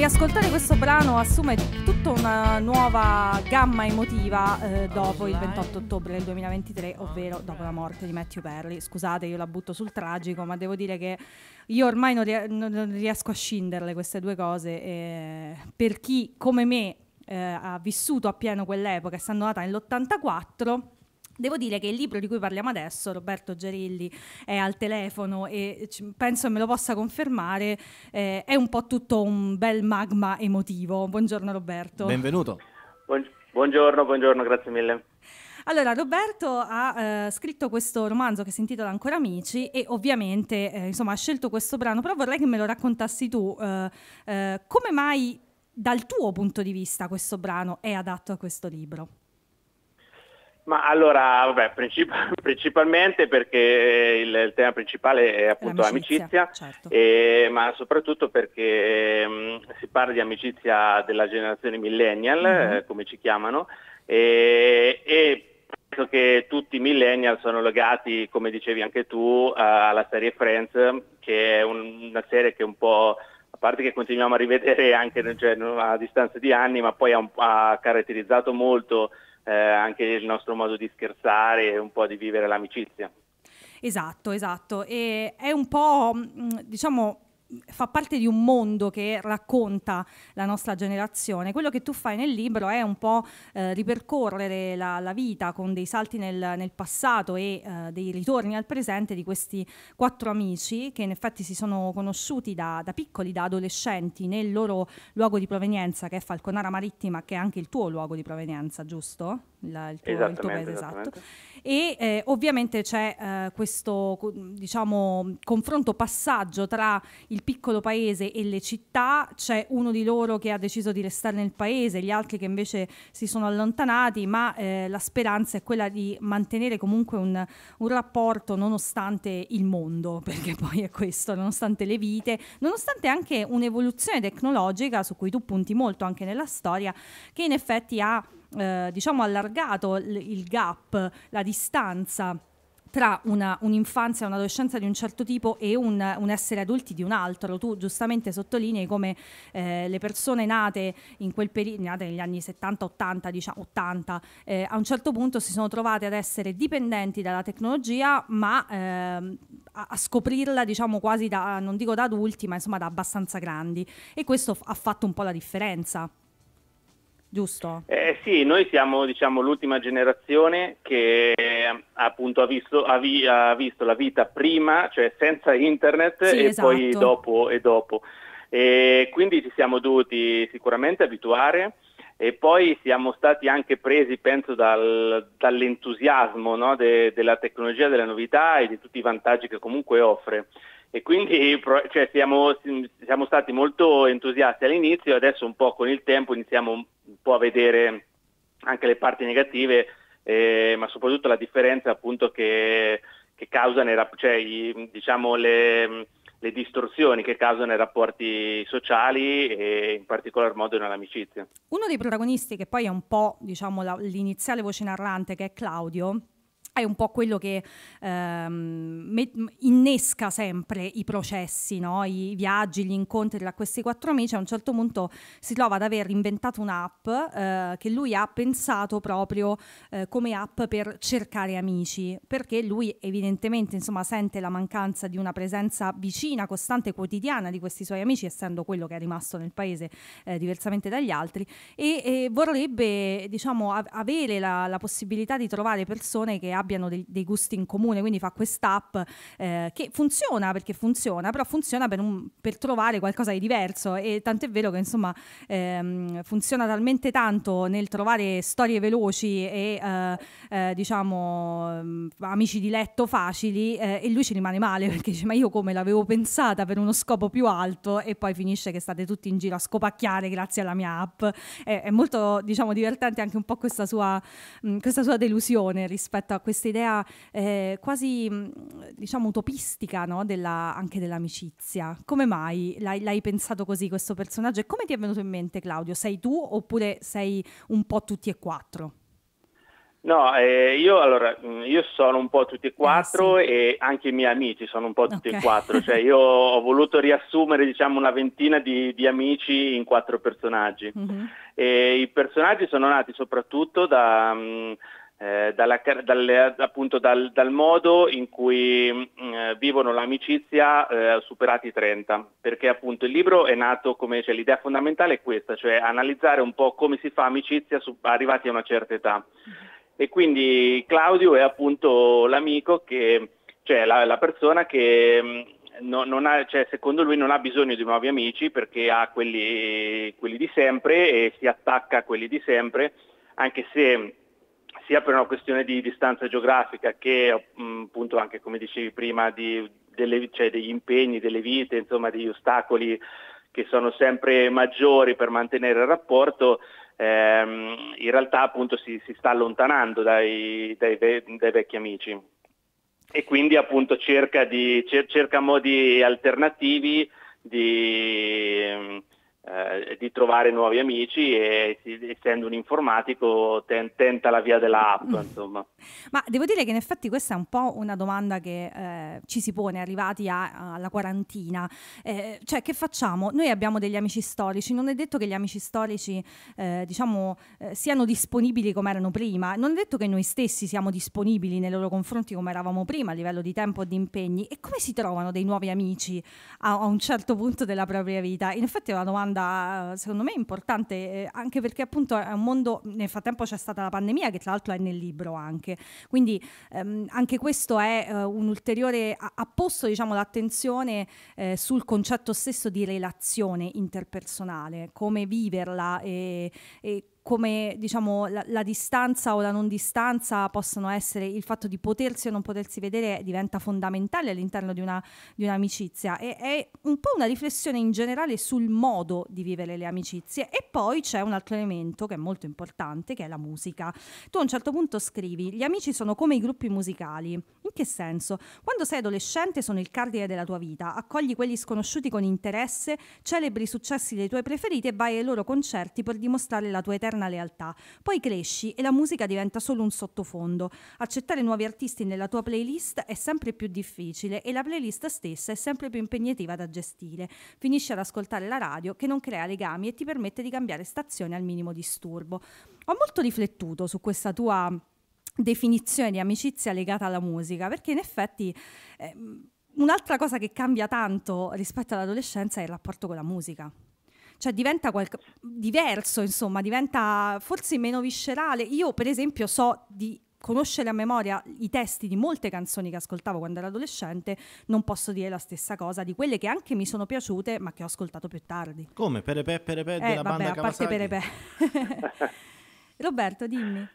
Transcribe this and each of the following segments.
riascoltare questo brano assume tutta una nuova gamma emotiva eh, dopo il 28 ottobre del 2023, ovvero dopo la morte di Matthew Perry. Scusate, io la butto sul tragico, ma devo dire che io ormai non, ria- non riesco a scinderle queste due cose. Eh, per chi come me eh, ha vissuto appieno quell'epoca, essendo nata nell'84 Devo dire che il libro di cui parliamo adesso, Roberto Gerilli è al telefono e penso me lo possa confermare, eh, è un po' tutto un bel magma emotivo. Buongiorno Roberto. Benvenuto. Buongiorno, buongiorno, grazie mille. Allora, Roberto ha eh, scritto questo romanzo che si intitola Ancora Amici e ovviamente eh, insomma, ha scelto questo brano, però vorrei che me lo raccontassi tu. Eh, eh come mai dal tuo punto di vista questo brano è adatto a questo libro? Ma allora, vabbè, princip- principalmente perché il, il, tema principale è appunto l'amicizia, amicizia, certo. e, ma soprattutto perché mh, mm, si parla di amicizia della generazione millennial, mm-hmm. come ci chiamano, e, e penso che tutti i millennial sono legati, come dicevi anche tu, alla serie Friends, che è un, una serie che un po' a parte che continuiamo a rivedere anche cioè, a distanza di anni, ma poi ha, ha caratterizzato molto eh, anche il nostro modo di scherzare e un po' di vivere l'amicizia. Esatto, esatto. E è un po', mm, diciamo, fa parte di un mondo che racconta la nostra generazione. Quello che tu fai nel libro è un po' eh, ripercorrere la, la, vita con dei salti nel, nel passato e eh, dei ritorni al presente di questi quattro amici che in effetti si sono conosciuti da, da, piccoli, da adolescenti, nel loro luogo di provenienza che è Falconara Marittima, che è anche il tuo luogo di provenienza, giusto? la, il, tuo, il, tuo, paese esatto. E eh, ovviamente c'è eh, questo diciamo, confronto passaggio tra il piccolo paese e le città, c'è uno di loro che ha deciso di restare nel paese, gli altri che invece si sono allontanati, ma eh, la speranza è quella di mantenere comunque un, un, rapporto nonostante il mondo, perché poi è questo, nonostante le vite, nonostante anche un'evoluzione tecnologica su cui tu punti molto anche nella storia, che in effetti ha eh, diciamo allargato il gap, la distanza tra una, un'infanzia e un'adolescenza di un certo tipo e un, un, essere adulti di un altro. Tu giustamente sottolinei come eh, le persone nate in quel periodo, nate negli anni 70-80, diciamo 80, eh, a un certo punto si sono trovate ad essere dipendenti dalla tecnologia, ma eh, a, a, scoprirla, diciamo quasi da, non dico da adulti, ma insomma da abbastanza grandi. E questo f- ha fatto un po' la differenza giusto? Eh, sì, noi siamo diciamo, l'ultima generazione che eh, appunto ha visto, ha, vi, ha visto, la vita prima, cioè senza internet sì, e esatto. poi dopo e dopo. E quindi ci siamo dovuti sicuramente abituare e poi siamo stati anche presi, penso, dal, dall'entusiasmo no? de, della tecnologia, della novità e di tutti i vantaggi che comunque offre e quindi cioè, siamo, siamo, stati molto entusiasti all'inizio, adesso un po' con il tempo iniziamo un po' a vedere anche le parti negative, eh, ma soprattutto la differenza appunto che, che causano cioè, i, diciamo, le, le, distorsioni che causano nei rapporti sociali e in particolar modo nell'amicizia. Uno dei protagonisti che poi è un po' diciamo, la, l'iniziale voce narrante che è Claudio, è un po' quello che ehm, innesca sempre i processi, no? I, viaggi, gli incontri da questi quattro amici. A un certo punto si trova ad aver inventato un'app eh, che lui ha pensato proprio eh, come app per cercare amici, perché lui evidentemente insomma, sente la mancanza di una presenza vicina, costante, quotidiana di questi suoi amici, essendo quello che è rimasto nel paese eh, diversamente dagli altri, e, e vorrebbe diciamo, av- avere la, la possibilità di trovare persone che abbiano abbiano dei, dei gusti in comune, quindi fa quest'app eh, che funziona perché funziona, però funziona per, un, per, trovare qualcosa di diverso e tant'è vero che insomma ehm, funziona talmente tanto nel trovare storie veloci e eh, eh, diciamo mm, amici di letto facili eh, e lui ci rimane male perché dice ma io come l'avevo pensata per uno scopo più alto e poi finisce che state tutti in giro a scopacchiare grazie alla mia app. È, è molto diciamo divertente anche un po' questa sua, mh, mm, questa sua delusione rispetto a questo questa idea eh, quasi mm, diciamo utopistica no? della, anche dell'amicizia. Come mai l'hai, l'hai, pensato così questo personaggio e come ti è venuto in mente Claudio? Sei tu oppure sei un po' tutti e quattro? No, eh, io, allora, mm, io sono un po' tutti e eh, quattro eh, sì. e anche i miei amici sono un po' tutti okay. e quattro, cioè io ho voluto riassumere diciamo una ventina di, di amici in quattro personaggi. Mm-hmm. I personaggi sono nati soprattutto da... Mh, mm, eh, dalla, dal, appunto dal, dal, modo in cui mm, eh, vivono l'amicizia eh, superati 30, perché appunto il libro è nato come cioè, l'idea fondamentale è questa, cioè analizzare un po' come si fa amicizia su, arrivati a una certa età. E quindi Claudio è appunto l'amico che, cioè la, la persona che mm, no, non ha, cioè, secondo lui non ha bisogno di nuovi amici perché ha quelli, quelli di sempre e si attacca a quelli di sempre, anche se sia per una questione di distanza geografica che mh, mm, appunto anche come dicevi prima di, delle, cioè degli impegni, delle vite, insomma degli ostacoli che sono sempre maggiori per mantenere il rapporto, ehm, in realtà appunto si, si sta allontanando dai, dai, dai, vecchi amici e quindi appunto cerca, di, cer- cerca modi alternativi di eh, di trovare nuovi amici e essendo un informatico ten- tenta la via dell'app mm. insomma. Ma devo dire che in effetti questa è un po' una domanda che eh, ci si pone arrivati a, alla quarantina, eh, cioè che facciamo? Noi abbiamo degli amici storici, non è detto che gli amici storici eh, diciamo eh, siano disponibili come erano prima, non è detto che noi stessi siamo disponibili nei loro confronti come eravamo prima a livello di tempo e di impegni e come si trovano dei nuovi amici a, a un certo punto della propria vita? In effetti è una domanda domanda secondo me importante, eh, anche perché appunto è un mondo, nel frattempo c'è stata la pandemia che tra l'altro è nel libro anche, quindi ehm, anche questo è eh, un ulteriore, ha, posto diciamo, l'attenzione eh, sul concetto stesso di relazione interpersonale, come viverla e, e come diciamo, la, la, distanza o la non distanza possono essere, il fatto di potersi o non potersi vedere diventa fondamentale all'interno di, una, di un'amicizia. E, è un po' una riflessione in generale sul modo di vivere le amicizie. E poi c'è un altro elemento che è molto importante, che è la musica. Tu a un certo punto scrivi, gli amici sono come i gruppi musicali. In che senso? Quando sei adolescente sono il cardine della tua vita, accogli quelli sconosciuti con interesse, celebri i successi dei tuoi preferiti e vai ai loro concerti per dimostrare la tua eterna eterna lealtà. Poi cresci e la musica diventa solo un sottofondo. Accettare nuovi artisti nella tua playlist è sempre più difficile e la playlist stessa è sempre più impegnativa da gestire. Finisci ad ascoltare la radio che non crea legami e ti permette di cambiare stazione al minimo disturbo. Ho molto riflettuto su questa tua definizione di amicizia legata alla musica, perché in effetti... Eh, Un'altra cosa che cambia tanto rispetto all'adolescenza è il rapporto con la musica cioè diventa qual- diverso, insomma, diventa forse meno viscerale. Io, per esempio, so di conoscere a memoria i testi di molte canzoni che ascoltavo quando ero adolescente, non posso dire la stessa cosa di quelle che anche mi sono piaciute, ma che ho ascoltato più tardi. Come Perepè Perepè eh, della vabbè, banda a parte Perepè. Roberto, dimmi.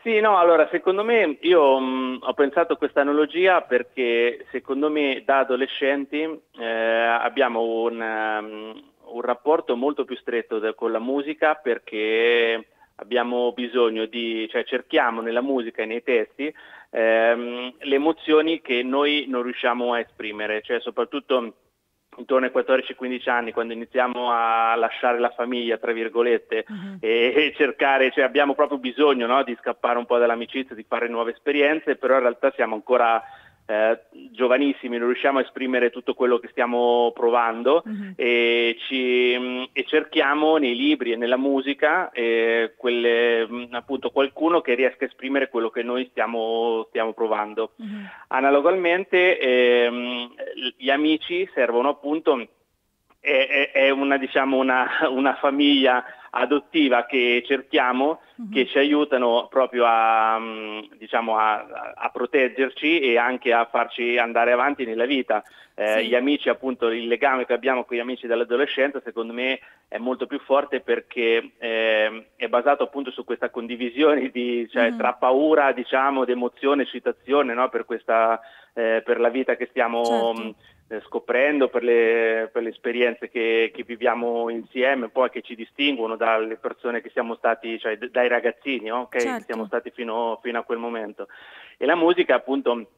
Sì, no, allora secondo me io mh, mm, ho pensato a questa analogia perché secondo me da adolescenti eh, abbiamo un um, un rapporto molto più stretto da, con la musica perché abbiamo bisogno di, cioè cerchiamo nella musica e nei testi ehm, le emozioni che noi non riusciamo a esprimere, cioè soprattutto intorno ai 14-15 anni, quando iniziamo a lasciare la famiglia, tra virgolette, uh-huh. e, e, cercare, cioè abbiamo proprio bisogno no, di scappare un po' dall'amicizia, di fare nuove esperienze, però in realtà siamo ancora eh, giovanissimi, non riusciamo a esprimere tutto quello che stiamo provando uh-huh. e, ci, mm, e, cerchiamo nei libri e nella musica eh, quelle, mm, appunto, qualcuno che riesca a esprimere quello che noi stiamo, stiamo provando. Uh-huh. Mhm. Analogamente eh, gli amici servono appunto è, è, una, diciamo, una, una famiglia adottiva che cerchiamo, mm-hmm. che ci aiutano proprio a, mm, diciamo, a, a, proteggerci e anche a farci andare avanti nella vita. Eh, sì. Gli amici, appunto, il legame che abbiamo con gli amici dell'adolescenza, secondo me, è molto più forte perché eh, è basato appunto su questa condivisione di, cioè, mm-hmm. tra paura, diciamo, ed emozione, eccitazione no? per, questa, eh, per la vita che stiamo... Certo mm, eh, scoprendo per le, per le esperienze che, che, viviamo insieme, poi che ci distinguono dalle persone che siamo stati, cioè dai ragazzini, okay? certo. che siamo stati fino, fino, a quel momento. E la musica appunto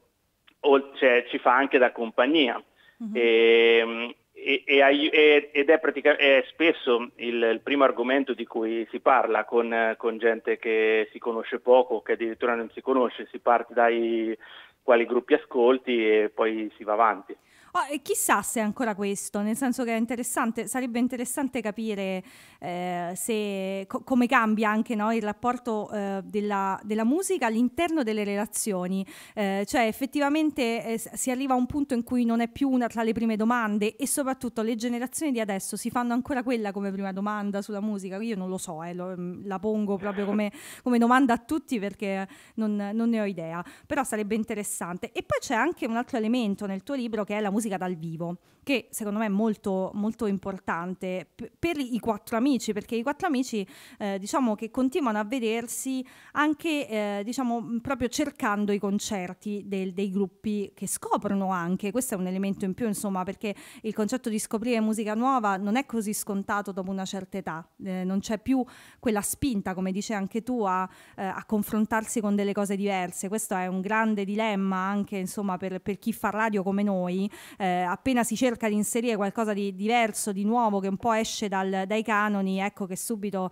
cioè, ci fa anche da compagnia. Mm-hmm. E, e, e, ed è, pratica, è spesso il, il, primo argomento di cui si parla con, con gente che si conosce poco, che addirittura non si conosce, si parte dai quali gruppi ascolti e poi si va avanti. Oh, e chissà se è ancora questo, nel senso che è interessante, sarebbe interessante capire eh, se, co come cambia anche no, il rapporto eh, della, della, musica all'interno delle relazioni, eh, cioè effettivamente eh, si arriva a un punto in cui non è più una tra le prime domande e soprattutto le generazioni di adesso si fanno ancora quella come prima domanda sulla musica, io non lo so, eh, lo, mm, la pongo proprio come, come, domanda a tutti perché non, non ne ho idea, però sarebbe interessante. E poi c'è anche un altro elemento nel tuo libro che è la musica dal vivo, che secondo me è molto, molto importante per i quattro amici amici, perché i quattro amici eh, diciamo che continuano a vedersi anche eh, diciamo, proprio cercando i concerti del, dei gruppi che scoprono anche, questo è un elemento in più insomma perché il concetto di scoprire musica nuova non è così scontato dopo una certa età, eh, non c'è più quella spinta come dice anche tu a, eh, a, confrontarsi con delle cose diverse, questo è un grande dilemma anche insomma per, per chi fa radio come noi, eh, appena si cerca di inserire qualcosa di diverso, di nuovo che un po' esce dal, dai canoni canoni, ecco che subito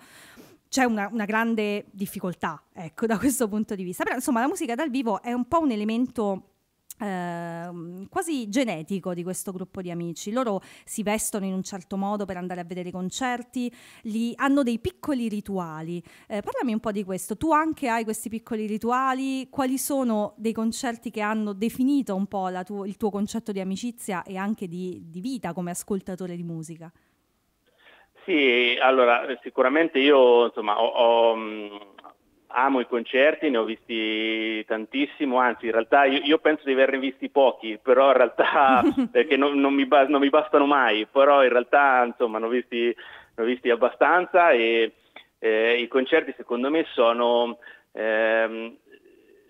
c'è una, una grande difficoltà, ecco, da questo punto di vista. Però insomma la musica dal vivo è un po' un elemento... Eh, quasi genetico di questo gruppo di amici. Loro si vestono in un certo modo per andare a vedere i concerti, li, hanno dei piccoli rituali. Eh, parlami un po' di questo. Tu anche hai questi piccoli rituali? Quali sono dei concerti che hanno definito un po' tu, il tuo concetto di amicizia e anche di, di vita come ascoltatore di musica? Sì, allora sicuramente io insomma, ho, ho, mm, amo i concerti, ne ho visti tantissimo, anzi in realtà io, io penso di averne visti pochi, però in realtà perché non, non, mi bas- non, mi bastano mai, però in realtà insomma ne ho visti, ne ho visti abbastanza e eh, i concerti secondo me sono... Ehm,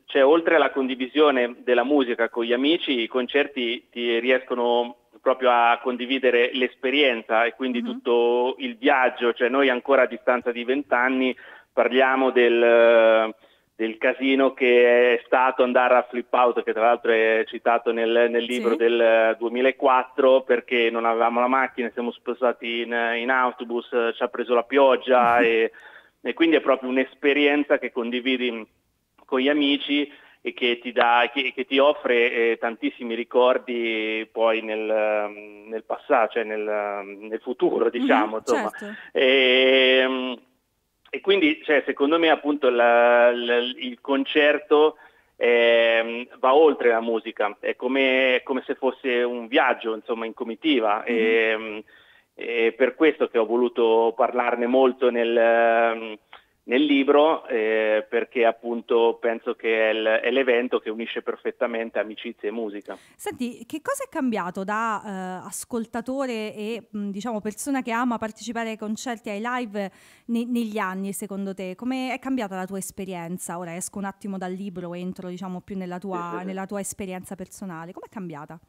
cioè oltre alla condivisione della musica con gli amici, i concerti ti riescono proprio a condividere l'esperienza e quindi mm-hmm. tutto il viaggio, cioè noi ancora a distanza di vent'anni parliamo del, del, casino che è stato andare a Flip Out, che tra l'altro è citato nel, nel libro sì. del 2004, perché non avevamo la macchina, siamo spostati in, in autobus, ci ha preso la pioggia mm-hmm. e, e quindi è proprio un'esperienza che condividi con gli amici e che ti, dà, che, che ti offre eh, tantissimi ricordi poi nel, ehm, nel passato, cioè nel, ehm, nel futuro mhm, diciamo. Mm, certo. e, ehm, e, quindi cioè, secondo me appunto la, la, il concerto eh, va oltre la musica, è come, come, se fosse un viaggio insomma, in comitiva. Mm. E, e per questo che ho voluto parlarne molto nel, nel libro eh, perché appunto penso che è, il, è, l'evento che unisce perfettamente amicizia e musica. Senti, che cosa è cambiato da eh, ascoltatore e mh, mm, diciamo persona che ama partecipare ai concerti, e ai live ne- negli anni secondo te? Come è cambiata la tua esperienza? Ora esco un attimo dal libro, entro diciamo più nella tua, sì, sì, sì. Nella tua esperienza personale, com'è cambiata?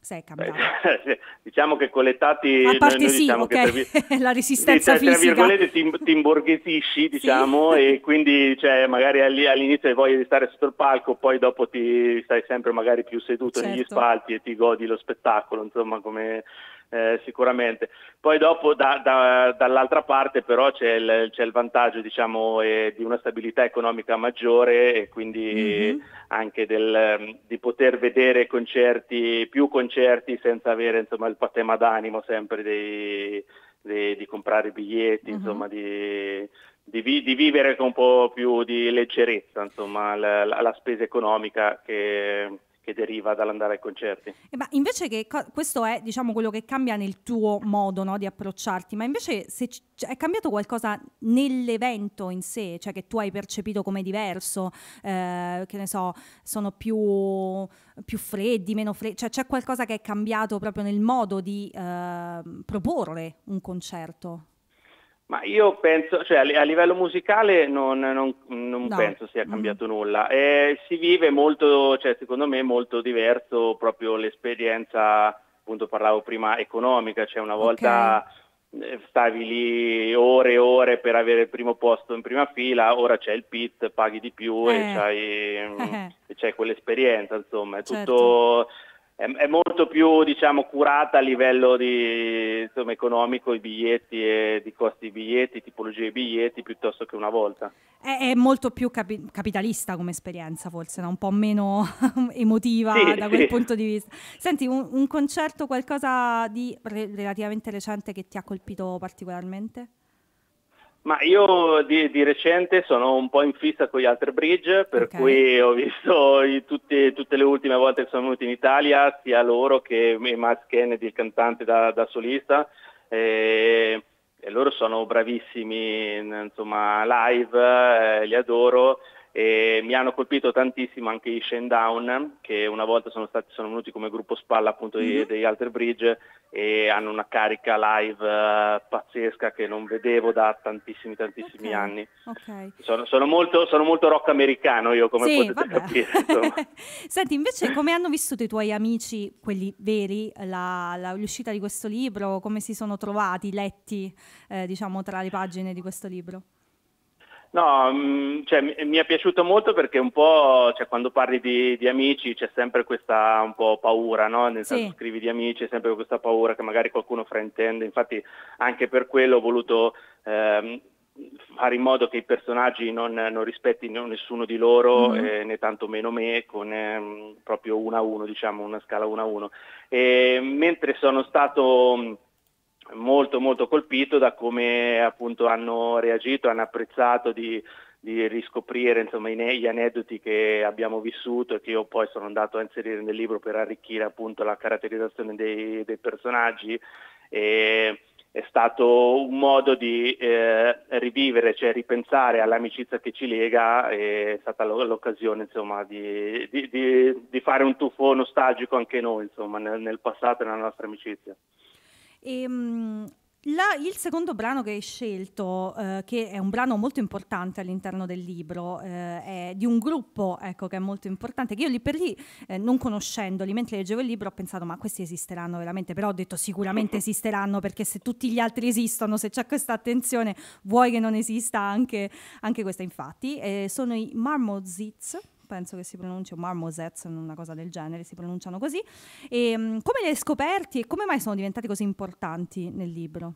sei cambiato? Beh, diciamo che con l'età tati... A parte noi, sì, diciamo okay. tra, la resistenza tra, fisica. Tra ti, ti imborghesisci, diciamo, sì. e quindi cioè, magari all'inizio hai voglia di stare sotto il palco, poi dopo ti stai sempre magari più seduto certo. negli spalti e ti godi lo spettacolo, insomma, come eh, sicuramente. Poi dopo da, da, dall'altra parte però c'è il, c'è il vantaggio diciamo, eh, di una stabilità economica maggiore e quindi mm-hmm. anche del, ehm, di poter vedere concerti, più concerti senza avere insomma, il patema d'animo sempre dei, dei, di comprare biglietti, mm-hmm. insomma, di, di, vi, di, vivere con un po' più di leggerezza insomma, la, la, la spesa economica che che deriva dall'andare ai concerti. Eh, ma invece che questo è diciamo, quello che cambia nel tuo modo no, di approcciarti, ma invece se cioè, è cambiato qualcosa nell'evento in sé, cioè che tu hai percepito come diverso, eh, che ne so, sono più, più freddi, meno freddi, cioè c'è qualcosa che è cambiato proprio nel modo di eh, proporre un concerto? Ma io penso, cioè a livello musicale non, non, non no. penso sia cambiato mm. nulla. Eh, si vive molto, cioè secondo me molto diverso proprio l'esperienza, appunto parlavo prima, economica, cioè una volta okay. Eh, stavi lì ore e ore per avere il primo posto in prima fila, ora c'è il pit, paghi di più eh. e, c'hai, eh. c'è quell'esperienza, insomma, è certo. tutto è, molto più diciamo, curata a livello di, insomma, economico i biglietti e di costi dei biglietti, tipologie dei biglietti piuttosto che una volta. È, è molto più capi capitalista come esperienza forse, no? un po' meno emotiva sì, da quel sì. punto di vista. Senti, un, un concerto, qualcosa di re relativamente recente che ti ha colpito particolarmente? Ma io di, di, recente sono un po' in fissa con gli altri Bridge, per okay. cui ho visto i, tutti, tutte le ultime volte che sono venuti in Italia, sia loro che Max Kennedy, il cantante da, da solista. E, e, loro sono bravissimi, insomma, live, eh, li adoro. E mi hanno colpito tantissimo anche i Shendown che una volta sono, stati, sono venuti come gruppo spalla appunto mm-hmm. degli Alter Bridge e hanno una carica live uh, pazzesca che non vedevo da tantissimi tantissimi okay. anni. Okay. Sono, sono, molto, sono, molto, rock americano io come sì, potete vabbè. capire. Senti invece come hanno vissuto i tuoi amici, quelli veri, la, la, l'uscita di questo libro, come si sono trovati, letti eh, diciamo tra le pagine di questo libro? No, mm, cioè, mi, è piaciuto molto perché un po' cioè, quando parli di, di, amici c'è sempre questa un po' paura, no? nel sì. senso scrivi di amici c'è sempre questa paura che magari qualcuno fraintende, infatti anche per quello ho voluto ehm, fare in modo che i personaggi non, non rispettino nessuno di loro, mm-hmm. eh, né tantomeno me, con ehm, proprio uno a uno, diciamo, una scala uno a uno. E, mentre sono stato molto molto colpito da come appunto hanno reagito, hanno apprezzato di, di riscoprire insomma, gli aneddoti che abbiamo vissuto e che io poi sono andato a inserire nel libro per arricchire appunto la caratterizzazione dei, dei personaggi. E è stato un modo di eh, rivivere, cioè ripensare all'amicizia che ci lega, è stata l'occasione insomma, di, di, di, fare un tuffo nostalgico anche noi insomma, nel, nel passato e nella nostra amicizia. E, um, la, il secondo brano che hai scelto, eh, che è un brano molto importante all'interno del libro, eh, è di un gruppo ecco, che è molto importante, che io lì per lì, eh, non conoscendoli, mentre leggevo il libro ho pensato ma questi esisteranno veramente, però ho detto sicuramente esisteranno perché se tutti gli altri esistono, se c'è questa attenzione, vuoi che non esista anche, anche questa infatti. Eh, sono i Marmozits penso che si pronunci, o marmosets, una cosa del genere, si pronunciano così. E, ehm, come li hai scoperti e come mai sono diventati così importanti nel libro?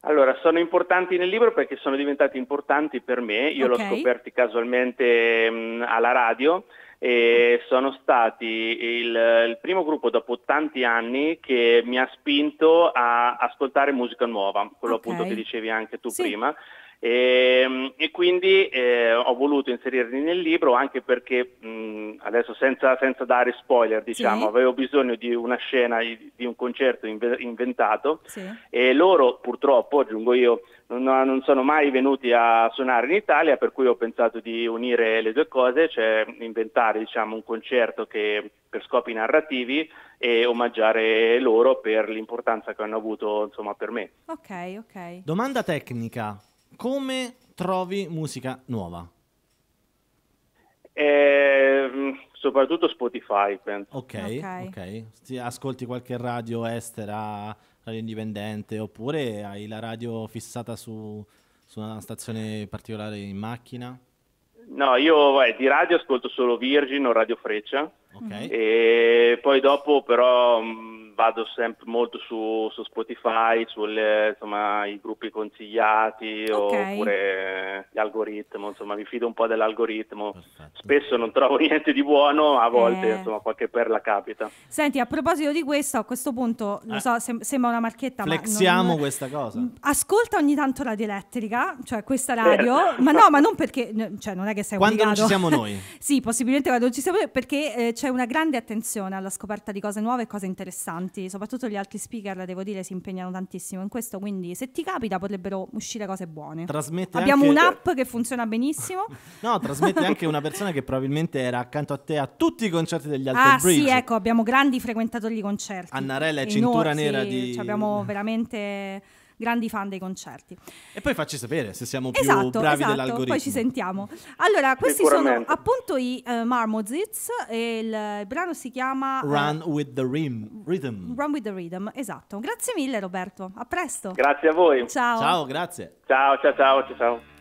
Allora, sono importanti nel libro perché sono diventati importanti per me, io okay. l'ho scoperti casualmente mh, mm, alla radio e sono stati il, il, primo gruppo dopo tanti anni che mi ha spinto a ascoltare musica nuova, quello okay. appunto che dicevi anche tu sì. prima. E, ehm, e quindi eh, ho voluto inserirli nel libro anche perché, mh, adesso senza, senza, dare spoiler, diciamo, sì. avevo bisogno di una scena, di, di un concerto inve- inventato sì. e loro purtroppo, aggiungo io, non, non, sono mai venuti a suonare in Italia, per cui ho pensato di unire le due cose, cioè inventare diciamo, un concerto che, per scopi narrativi e omaggiare loro per l'importanza che hanno avuto insomma, per me. Ok, ok. Domanda tecnica come trovi musica nuova? Eh, soprattutto Spotify, penso. Okay, ok, ok. ascolti qualche radio estera, radio indipendente, oppure hai la radio fissata su, su una stazione particolare in macchina? No, io vai, di radio ascolto solo Virgin o Radio Freccia. Ok. E poi dopo però... Mh, mm, vado sempre molto su, su Spotify, sui gruppi consigliati okay. oppure l'algoritmo, insomma mi fido un po' dell'algoritmo. Perfetto. Spesso non trovo niente di buono, a eh. volte eh. insomma qualche perla capita. Senti, a proposito di questo, a questo punto, eh. so, sem- sembra una marchetta, Flexiamo ma non... questa cosa. Mm, ascolta ogni tanto Radio Elettrica, cioè questa radio, certo. ma no, ma non perché cioè non è che sei quando obbligato. Quando non ci siamo noi. sì, possibilmente quando non ci siamo noi perché eh, c'è una grande attenzione alla scoperta di cose nuove e cose interessanti tanti, soprattutto gli altri speaker, devo dire, si impegnano tantissimo in questo, quindi se ti capita potrebbero uscire cose buone. Trasmette Abbiamo anche... un'app che funziona benissimo. no, trasmette anche una persona che probabilmente era accanto a te a tutti i concerti degli altri ah, Bridge. sì, ecco, abbiamo grandi frequentatori di concerti. Annarella è cintura nera sì, di... abbiamo veramente grandi fan dei concerti. E poi facci sapere se siamo più esatto, bravi esatto, dell'algoritmo. Poi ci sentiamo. Allora, questi sono appunto i uh, eh, Marmozits e il, il, brano si chiama eh, Run uh, with the rim, Rhythm. Run with the Rhythm, esatto. Grazie mille Roberto, a presto. Grazie a voi. Ciao. Ciao, grazie. Ciao, ciao, ciao, ciao. ciao.